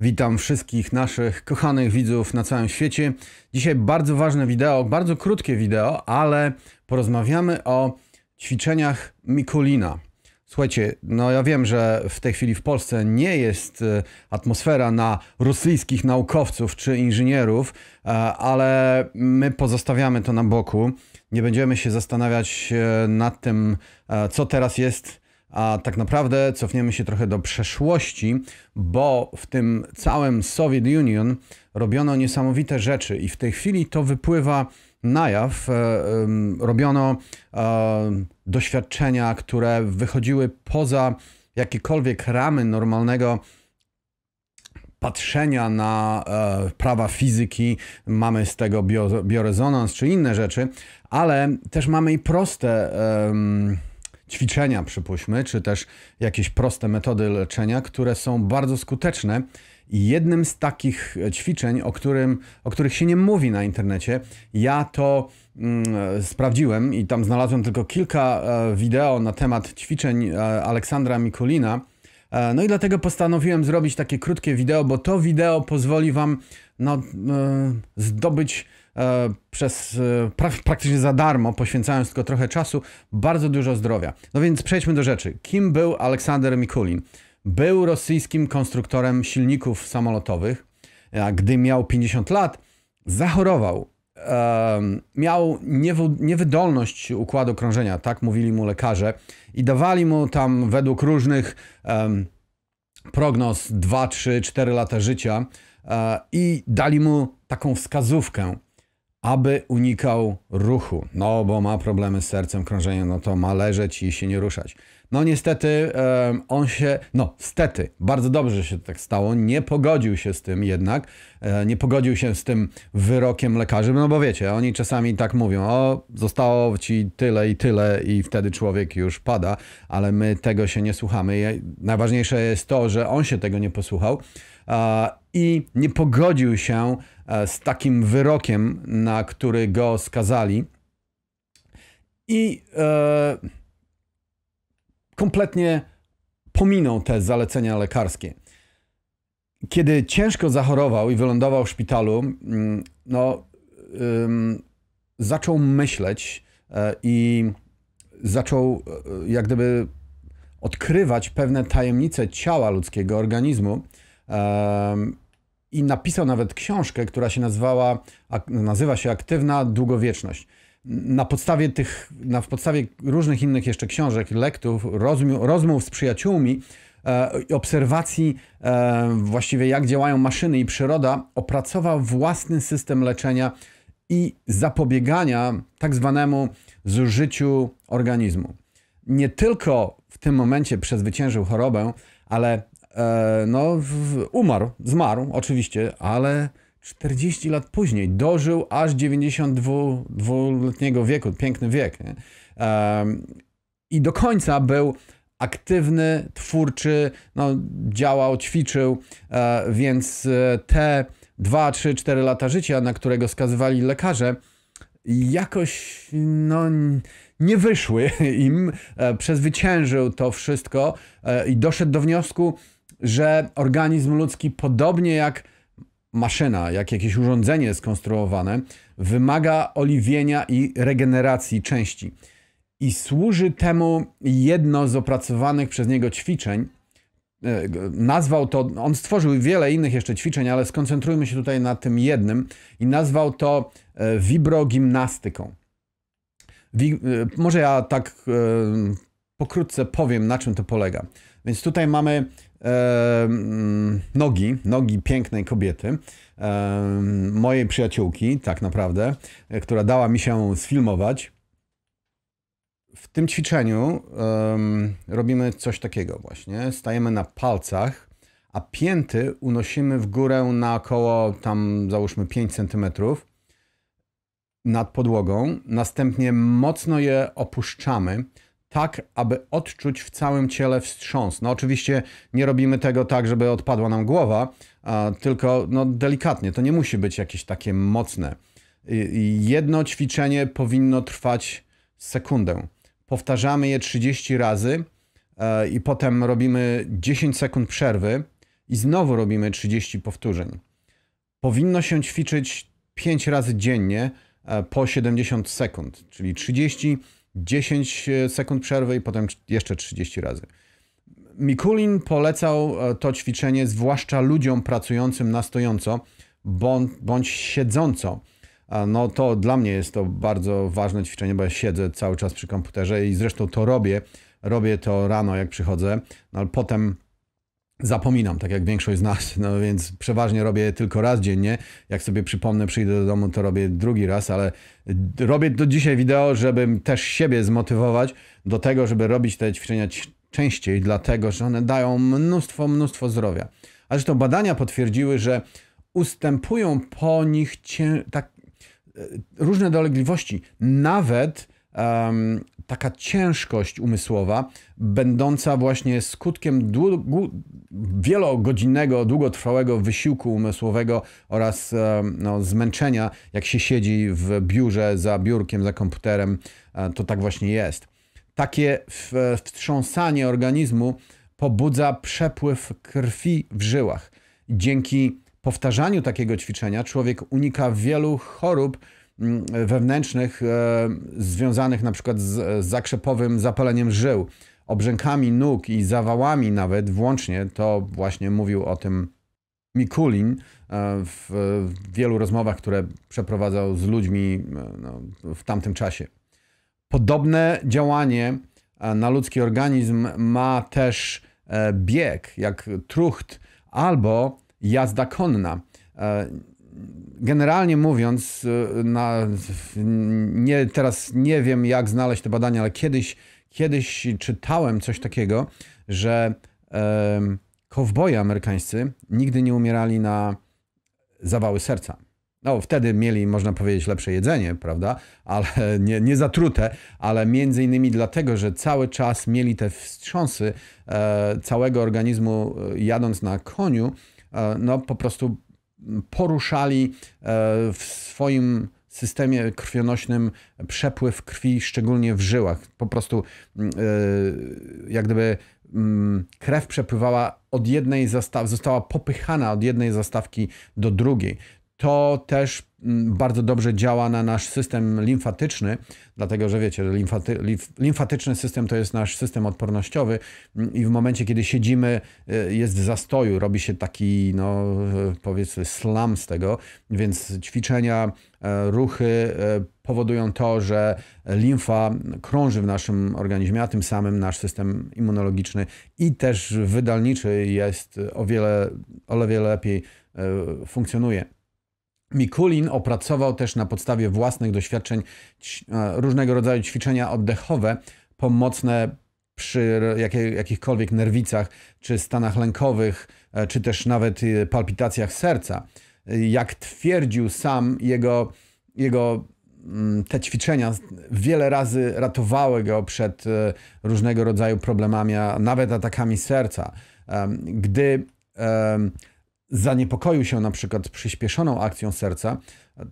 Witam wszystkich naszych kochanych widzów na całym świecie. Dzisiaj bardzo ważne wideo, bardzo krótkie wideo, ale porozmawiamy o ćwiczeniach Mikulina. Słuchajcie, no ja wiem, że w tej chwili w Polsce nie jest e, atmosfera na rosyjskich naukowców czy inżynierów, e, ale my pozostawiamy to na boku. Nie będziemy się zastanawiać e, nad tym, co teraz jest a tak naprawdę cofniemy się trochę do przeszłości, bo w tym całym Soviet Union robiono niesamowite rzeczy i w tej chwili to wypływa na jaw. E, robiono e, doświadczenia, które wychodziły poza jakiekolwiek ramy normalnego patrzenia na e, prawa fizyki, mamy z tego biorezonans czy inne rzeczy, ale też mamy i proste ćwiczenia, przypuśćmy, czy też jakieś proste metody leczenia, które są bardzo skuteczne. I jednym z takich e, ćwiczeń, o, którym, o których się nie mówi na internecie, ja to mm, sprawdziłem i tam znalazłem tylko kilka e, wideo na temat ćwiczeń e, Aleksandra Mikulina. E, no i dlatego postanowiłem zrobić takie krótkie wideo, bo to wideo pozwoli Wam no, e, zdobyć E, przez e, praktycznie za darmo, poświęcając tylko trochę czasu, bardzo dużo zdrowia. No więc przejdźmy do rzeczy. Kim był Aleksander Mikulin? Był rosyjskim konstruktorem silników samolotowych. E, gdy miał 50 lat, zachorował. Miał niewydolność układu krążenia, tak mówili mu lekarze, i dawali mu tam według różnych prognoz 2, 3, 4 lata życia i dali mu taką wskazówkę, aby unikał ruchu, no bo ma problemy z sercem, krążeniem, no to ma leżeć i się nie ruszać. No niestety on się, no stety, bardzo dobrze że się tak stało, nie pogodził się z tym jednak, e, nie pogodził się z tym wyrokiem lekarzy, no bo wiecie, oni czasami tak mówią, o zostało ci tyle i tyle i wtedy człowiek już pada, ale my tego się nie słuchamy. Najważniejsze jest to, że on się tego nie posłuchał i nie pogodził się e, z takim wyrokiem, na który go skazali. I e, kompletnie pominął te zalecenia lekarskie. Kiedy ciężko zachorował i wylądował w szpitalu, mm, no, ym, zaczął myśleć e, i zaczął e, jak gdyby odkrywać pewne tajemnice ciała ludzkiego organizmu. Ym, i napisał nawet książkę, która się nazywała, nazywa się Aktywna Długowieczność. Na podstawie tych, na podstawie różnych innych jeszcze książek, lektów, rozmiu, rozmów z przyjaciółmi, e, obserwacji e, właściwie jak działają maszyny i przyroda, opracował własny system leczenia i zapobiegania tak zwanemu zużyciu organizmu. Nie tylko w tym momencie przezwyciężył chorobę, ale E, no, w, umarł, zmarł oczywiście, ale 40 lat później dożył aż 92-letniego wieku, piękny wiek. I do końca był aktywny, twórczy, no, działał, ćwiczył, e, więc e, te 2, 3, 4 lata życia, na którego skazywali lekarze, jakoś no, nie wyszły im, e, przezwyciężył to wszystko e, i doszedł do wniosku, że organizm ludzki, podobnie jak maszyna, jak jakieś urządzenie skonstruowane, wymaga oliwienia i regeneracji części. I służy temu jedno z opracowanych przez niego ćwiczeń. E, nazwał to, on stworzył wiele innych jeszcze ćwiczeń, ale skoncentrujmy się tutaj na tym jednym i nazwał to e, wibrogimnastyką. Wi e, może ja tak pokrótce powiem, na czym to polega. Więc tutaj mamy e, nogi, nogi pięknej kobiety, e, mojej przyjaciółki, tak naprawdę, e, która dała mi się sfilmować. W tym ćwiczeniu e, robimy coś takiego właśnie. Stajemy na palcach, a pięty unosimy w górę na około tam załóżmy 5 cm nad podłogą. Następnie mocno je opuszczamy tak, aby odczuć w całym ciele wstrząs. No oczywiście nie robimy tego tak, żeby odpadła nam głowa, tylko no, delikatnie. To nie musi być jakieś takie mocne. Jedno ćwiczenie powinno trwać sekundę. Powtarzamy je 30 razy e, i potem robimy 10 sekund przerwy i znowu robimy 30 powtórzeń. Powinno się ćwiczyć 5 razy dziennie e, po 70 sekund, czyli 30 10 e, sekund przerwy i potem jeszcze 30 razy. Mikulin polecał e, to ćwiczenie zwłaszcza ludziom pracującym na stojąco bądź, siedząco. No to dla mnie jest to bardzo ważne ćwiczenie, bo ja siedzę cały czas przy komputerze i zresztą to robię. Robię to rano, jak przychodzę, no ale potem zapominam, tak jak większość z nas, no więc przeważnie robię tylko raz dziennie. Jak sobie przypomnę, przyjdę do domu, to robię drugi raz, ale robię do dzisiaj wideo, żebym też siebie zmotywować do tego, żeby robić te ćwiczenia częściej, dlatego że one dają mnóstwo, mnóstwo zdrowia. A zresztą badania potwierdziły, że ustępują po nich cię, tak, e, różne dolegliwości, nawet um, taka ciężkość umysłowa, będąca właśnie skutkiem dłu- wielogodzinnego, długotrwałego wysiłku umysłowego oraz um, no, zmęczenia, jak się siedzi w biurze, za biurkiem, za komputerem. Um, to tak właśnie jest. Takie wstrząsanie organizmu pobudza przepływ krwi w żyłach. Dzięki powtarzaniu takiego ćwiczenia człowiek unika wielu chorób, wewnętrznych e, związanych na przykład e, z zakrzepowym zapaleniem żył, obrzękami nóg i zawałami nawet włącznie, to właśnie mówił o tym Mikulin e, w wielu rozmowach, które przeprowadzał z ludźmi no, w tamtym czasie. Podobne działanie na ludzki organizm ma też bieg, jak trucht albo jazda konna generalnie mówiąc, y, na, nie, teraz nie wiem jak znaleźć te badania, ale kiedyś, kiedyś czytałem coś takiego, że e, kowboje amerykańscy nigdy nie umierali na zawały serca. No, wtedy mieli, można powiedzieć, lepsze jedzenie, prawda? Ale nie, nie zatrute, ale między innymi dlatego, że cały czas mieli te wstrząsy e, całego organizmu, e, jadąc na koniu, e, no po prostu poruszali e, w swoim systemie krwionośnym przepływ krwi, szczególnie w żyłach. Po prostu mm, e, jak gdyby mm, krew przepływała od jednej zastawki, została popychana od jednej zastawki do drugiej to też mm, bardzo dobrze działa na nasz system limfatyczny, dlatego że wiecie, limfaty, limfatyczny system to jest nasz system odpornościowy mm, i w momencie, kiedy siedzimy, y, jest w zastoju, robi się taki, no y, powiedzmy, slam z tego, więc ćwiczenia, e, ruchy e, powodują to, że limfa krąży w naszym organizmie, a tym samym nasz system immunologiczny i też wydalniczy jest o wiele, o wiele lepiej e, funkcjonuje. Mikulin opracował też na podstawie własnych doświadczeń e, różnego rodzaju ćwiczenia oddechowe, pomocne przy jakichkolwiek nerwicach, czy stanach lękowych, e, czy też nawet e, palpitacjach serca. Jak twierdził sam, jego, jego mm, te ćwiczenia wiele razy ratowały go przed różnego rodzaju problemami, a nawet atakami serca. Gdy zaniepokoił się na przykład przyspieszoną akcją serca,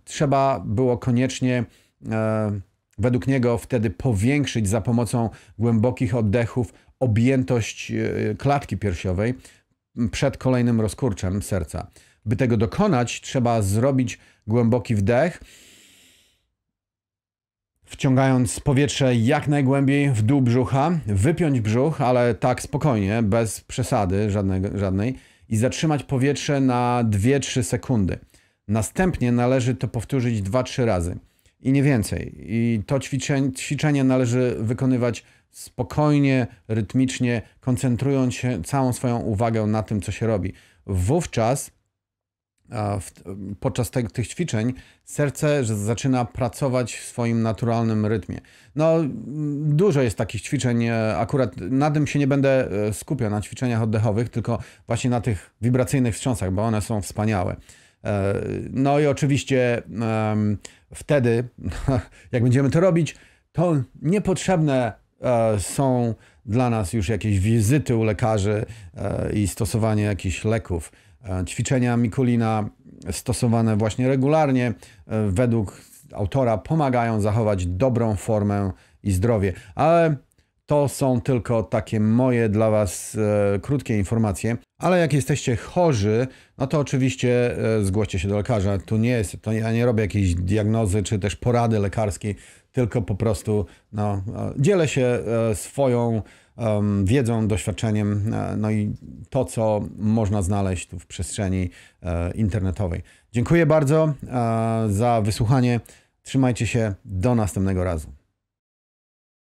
trzeba było koniecznie e, według niego wtedy powiększyć za pomocą głębokich oddechów objętość e, klatki piersiowej przed kolejnym rozkurczem serca. By tego dokonać, trzeba zrobić głęboki wdech, wciągając powietrze jak najgłębiej w dół brzucha, wypiąć brzuch, ale tak spokojnie, bez przesady żadnej. żadnej i zatrzymać powietrze na 2-3 sekundy. Następnie należy to powtórzyć 2-3 razy i nie więcej. I to ćwiczenie, ćwiczenie należy wykonywać spokojnie, rytmicznie, koncentrując się całą swoją uwagę na tym, co się robi. Wówczas w, podczas te, tych ćwiczeń serce zaczyna pracować w swoim naturalnym rytmie. No, dużo jest takich ćwiczeń. E, akurat na tym się nie będę e, skupiał, na ćwiczeniach oddechowych, tylko właśnie na tych wibracyjnych wstrząsach, bo one są wspaniałe. E, no i oczywiście wtedy, jak będziemy to robić, to niepotrzebne są dla nas już jakieś wizyty u lekarzy i stosowanie jakichś leków E, ćwiczenia Mikulina stosowane właśnie regularnie e, według autora pomagają zachować dobrą formę i zdrowie. Ale to są tylko takie moje dla Was e, krótkie informacje. Ale jak jesteście chorzy, no to oczywiście e, zgłoście się do lekarza. Tu nie jest, to ja nie robię jakiejś diagnozy czy też porady lekarskiej, tylko po prostu no, dzielę się swoją wiedzą, doświadczeniem, e, no i to, co można znaleźć tu w przestrzeni e, internetowej. Dziękuję bardzo e, za wysłuchanie. Trzymajcie się. Do następnego razu.